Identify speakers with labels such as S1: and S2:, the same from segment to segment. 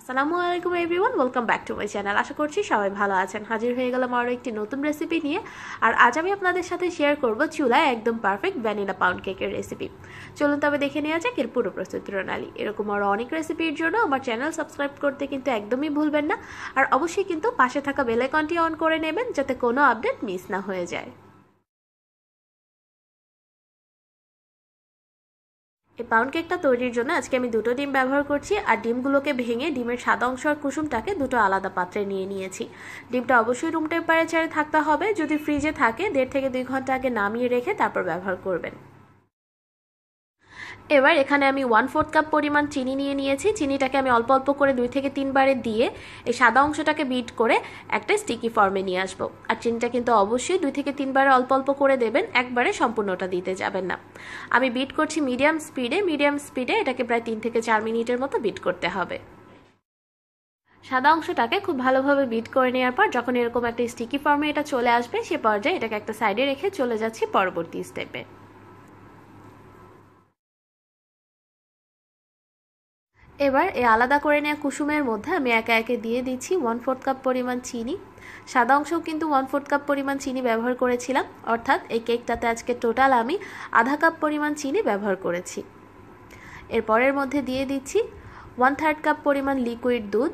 S1: আসসালামু আলাইকুম everyone welcome back to my channel আশা করছি সবাই ভালো আছেন হাজির হয়ে গেলাম আরও একটি নতুন রেসিপি নিয়ে আর আজ আমি আপনাদের সাথে শেয়ার করব চুলায় একদম পারফেক্ট ভ্যানিলা পাউন্ড কেকের রেসিপি চলুন তবে দেখে নেওয়া যাক এর পুরো প্রস্তুত প্রণালী এরকম আরও অনেক রেসিপির জন্য আমার চ্যানেল সাবস্ক্রাইব করতে কিন্তু একদমই ভুলবেন না আর অবশ্যই কিন্তু পাশে থাকা বেলাইকনটি অন করে নেবেন যাতে কোনো আপডেট মিস না হয়ে যায় এই পাউন্ড কেকটা তৈরির জন্য আজকে আমি দুটো ডিম ব্যবহার করছি আর ডিমগুলোকে ভেঙে ডিমের সাদা অংশ আর কুসুমটাকে দুটো আলাদা পাত্রে নিয়ে নিয়েছি ডিমটা অবশ্যই রুম টেম্পারেচারে থাকতে হবে যদি ফ্রিজে থাকে দেড় থেকে দুই ঘন্টা আগে নামিয়ে রেখে তারপর ব্যবহার করবেন এবার এখানে আমি ওয়ান ফোর্থ কাপ পরিমাণ চিনি নিয়ে নিয়েছি চিনিটাকে আমি অল্প অল্প করে দুই থেকে তিনবারে দিয়ে এই সাদা অংশটাকে বিট করে একটা স্টিকি ফর্মে নিয়ে আসবো আর চিনিটা কিন্তু অবশ্যই দুই থেকে তিনবারে অল্প অল্প করে দেবেন একবারে সম্পূর্ণটা দিতে যাবেন না আমি বিট করছি মিডিয়াম স্পিডে মিডিয়াম স্পিডে এটাকে প্রায় তিন থেকে চার মিনিটের মতো বিট করতে হবে সাদা অংশটাকে খুব ভালোভাবে বিট করে নেওয়ার পর যখন এরকম একটা স্টিকি ফর্মে এটা চলে আসবে সে পর্যায়ে এটাকে একটা সাইডে রেখে চলে যাচ্ছি পরবর্তী স্টেপে এবার এ আলাদা করে নেওয়া কুসুমের মধ্যে আমি একে একে দিয়ে দিচ্ছি ওয়ান ফোর্থ কাপ পরিমাণ চিনি সাদা অংশেও কিন্তু ওয়ান ফোর্থ কাপ পরিমাণ চিনি ব্যবহার করেছিলাম অর্থাৎ এই কেকটাতে আজকে টোটাল আমি আধা কাপ পরিমাণ চিনি ব্যবহার করেছি এরপরের মধ্যে দিয়ে দিচ্ছি ওয়ান থার্ড কাপ পরিমাণ লিকুইড দুধ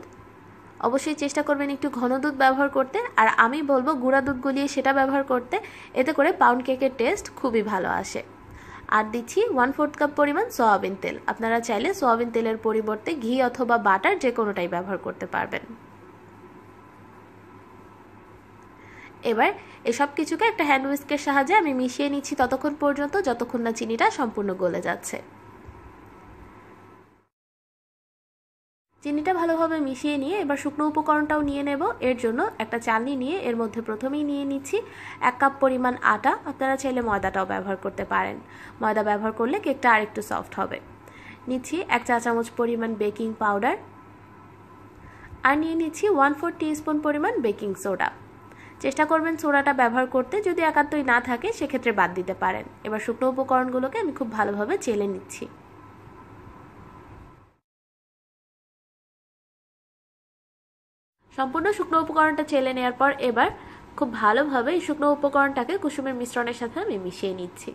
S1: অবশ্যই চেষ্টা করবেন একটু ঘন দুধ ব্যবহার করতে আর আমি বলবো গুঁড়া দুধ গুলিয়ে সেটা ব্যবহার করতে এতে করে পাউন্ড কেকের টেস্ট খুবই ভালো আসে আর দিচ্ছি ওয়ান ফোর্থ কাপ পরিমাণ সয়াবিন তেল আপনারা চাইলে সয়াবিন তেলের পরিবর্তে ঘি অথবা বাটার যে কোনোটাই ব্যবহার করতে পারবেন এবার এসব কিছুকে একটা হ্যান্ড উইস্কের সাহায্যে আমি মিশিয়ে নিচ্ছি ততক্ষণ পর্যন্ত যতক্ষণ না চিনিটা সম্পূর্ণ গলে যাচ্ছে চিনিটা ভালোভাবে মিশিয়ে নিয়ে এবার শুকনো উপকরণটাও নিয়ে নেব এর জন্য একটা চালনি নিয়ে এর মধ্যে প্রথমেই নিয়ে নিচ্ছি এক কাপ পরিমাণ আটা আপনারা চাইলে ময়দাটাও ব্যবহার করতে পারেন ময়দা ব্যবহার করলে কেকটা আরেকটু সফট হবে নিচ্ছি এক চা চামচ পরিমাণ বেকিং পাউডার আর নিয়ে নিচ্ছি ওয়ান ফোর স্পুন পরিমাণ বেকিং সোডা চেষ্টা করবেন সোডাটা ব্যবহার করতে যদি একাত্তই না থাকে সেক্ষেত্রে বাদ দিতে পারেন এবার শুকনো উপকরণগুলোকে আমি খুব ভালোভাবে চেলে নিচ্ছি সম্পূর্ণ শুকনো উপকরণটা চেলে নেওয়ার পর এবার খুব ভালোভাবে এই শুকনো উপকরণটাকে কুসুমের মিশ্রণের সাথে আমি মিশিয়ে নিচ্ছি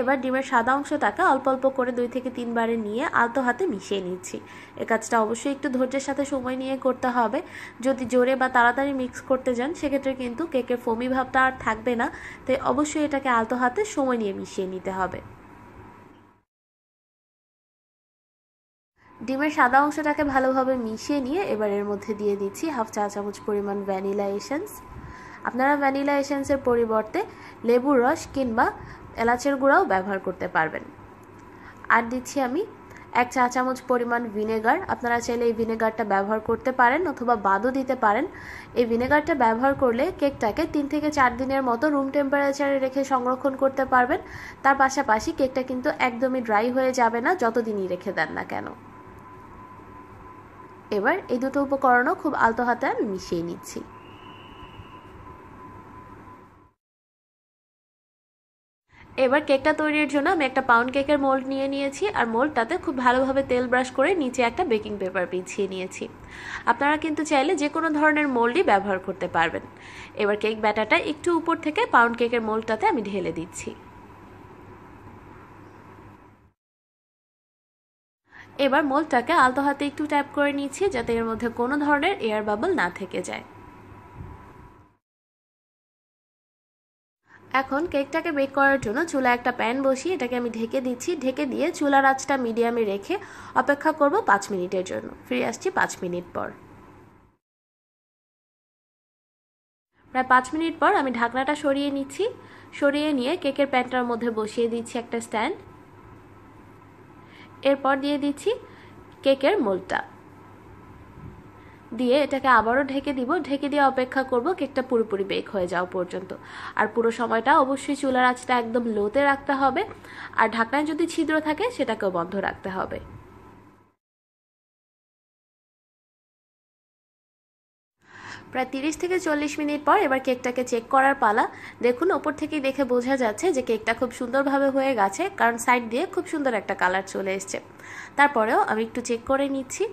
S1: এবার ডিমের সাদা অংশটাকে অল্প অল্প করে দুই থেকে তিনবারে নিয়ে আলতো হাতে মিশিয়ে নিচ্ছি এ কাজটা অবশ্যই একটু ধৈর্যের সাথে সময় নিয়ে করতে হবে যদি জোরে বা তাড়াতাড়ি মিক্স করতে যান সেক্ষেত্রে কিন্তু কেকের ফমি ভাবটা আর থাকবে না তাই অবশ্যই এটাকে আলতো হাতে সময় নিয়ে মিশিয়ে নিতে হবে ডিমের সাদা অংশটাকে ভালোভাবে মিশিয়ে নিয়ে এবার এর মধ্যে দিয়ে দিচ্ছি হাফ চা চামচ পরিমাণ ভ্যানিলা এসেন্স আপনারা ভ্যানিলা এসেন্সের পরিবর্তে লেবুর রস কিংবা এলাচের গুঁড়াও ব্যবহার করতে পারবেন আর দিচ্ছি আমি এক চা চামচ পরিমাণ ভিনেগার আপনারা চাইলে এই ভিনেগারটা ব্যবহার করতে পারেন অথবা বাদও দিতে পারেন এই ভিনেগারটা ব্যবহার করলে কেকটাকে তিন থেকে চার দিনের মতো রুম টেম্পারেচারে রেখে সংরক্ষণ করতে পারবেন তার পাশাপাশি কেকটা কিন্তু একদমই ড্রাই হয়ে যাবে না যতদিনই রেখে দেন না কেন এবার এই দুটো উপকরণও খুব আলতো হাতে আমি মিশিয়ে নিচ্ছি এবার কেকটা তৈরির জন্য আমি একটা পাউন্ড কেকের মোল্ড নিয়ে নিয়েছি আর মোল্ডটাতে খুব ভালোভাবে তেল ব্রাশ করে নিচে একটা বেকিং পেপার বিছিয়ে নিয়েছি আপনারা কিন্তু চাইলে যে কোনো ধরনের মোল্ডই ব্যবহার করতে পারবেন এবার কেক ব্যাটাটা একটু উপর থেকে পাউন্ড কেকের মোল্ডটাতে আমি ঢেলে দিচ্ছি এবার মোলটাকে আলতো হাতে একটু ট্যাপ করে নিচ্ছি যাতে এর মধ্যে কোনো ধরনের এয়ার বাবল না থেকে যায় এখন কেকটাকে বেক করার জন্য চুলা একটা প্যান বসিয়ে এটাকে আমি ঢেকে দিচ্ছি ঢেকে দিয়ে চুলার আঁচটা মিডিয়ামে রেখে অপেক্ষা করব পাঁচ মিনিটের জন্য ফিরে আসছি পাঁচ মিনিট পর প্রায় পাঁচ মিনিট পর আমি ঢাকনাটা সরিয়ে নিচ্ছি সরিয়ে নিয়ে কেকের প্যানটার মধ্যে বসিয়ে দিচ্ছি একটা স্ট্যান্ড এরপর দিয়ে দিচ্ছি কেকের মোলটা দিয়ে এটাকে আবারও ঢেকে দিব ঢেকে দিয়ে অপেক্ষা করব কেকটা পুরোপুরি বেক হয়ে যাওয়া পর্যন্ত আর পুরো সময়টা অবশ্যই চুলার আঁচটা একদম লোতে রাখতে হবে আর ঢাকনায় যদি ছিদ্র থাকে সেটাকেও বন্ধ রাখতে হবে প্রায় তিরিশ থেকে চল্লিশ মিনিট পর এবার কেকটাকে চেক করার পালা দেখুন ওপর থেকেই দেখে বোঝা যাচ্ছে যে কেকটা খুব সুন্দরভাবে হয়ে গেছে কারণ সাইড দিয়ে খুব সুন্দর একটা কালার চলে এসছে তারপরেও আমি একটু চেক করে নিচ্ছি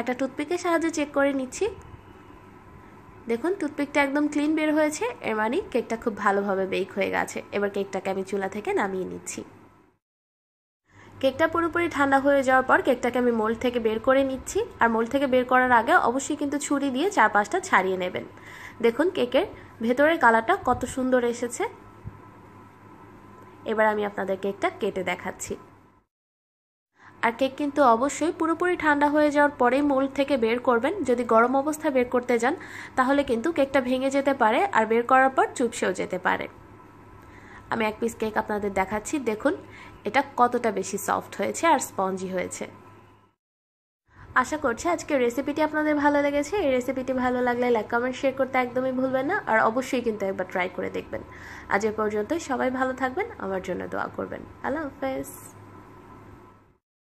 S1: একটা টুথপিকের সাহায্যে চেক করে নিচ্ছি দেখুন টুথপিকটা একদম ক্লিন বের হয়েছে এর মানে কেকটা খুব ভালোভাবে বেক হয়ে গেছে এবার কেকটাকে আমি চুলা থেকে নামিয়ে নিচ্ছি কেকটা পুরোপুরি ঠান্ডা হয়ে যাওয়ার পর কেকটাকে আমি মোল্ড থেকে বের করে নিচ্ছি আর মোল্ড থেকে বের করার আগে অবশ্যই কিন্তু ছুরি দিয়ে চার পাঁচটা ছাড়িয়ে নেবেন দেখুন কেকের ভেতরের কালারটা কত সুন্দর এসেছে এবার আমি আপনাদের কেকটা কেটে দেখাচ্ছি আর কেক কিন্তু অবশ্যই পুরোপুরি ঠান্ডা হয়ে যাওয়ার পরেই মোল্ড থেকে বের করবেন যদি গরম অবস্থায় বের করতে যান তাহলে কিন্তু কেকটা ভেঙে যেতে পারে আর বের করার পর চুপসেও যেতে পারে আমি এক পিস কেক আপনাদের দেখাচ্ছি দেখুন এটা কতটা বেশি সফট হয়েছে আর স্পঞ্জি হয়েছে আশা করছি আজকে রেসিপিটি আপনাদের ভালো লেগেছে এই রেসিপিটি ভালো লাগলে লাইক কমেন্ট শেয়ার করতে একদমই ভুলবেন না আর অবশ্যই কিন্তু একবার ট্রাই করে দেখবেন আজ এ পর্যন্তই সবাই ভালো থাকবেন আমার জন্য দোয়া করবেন আল্লাহ হাফেজ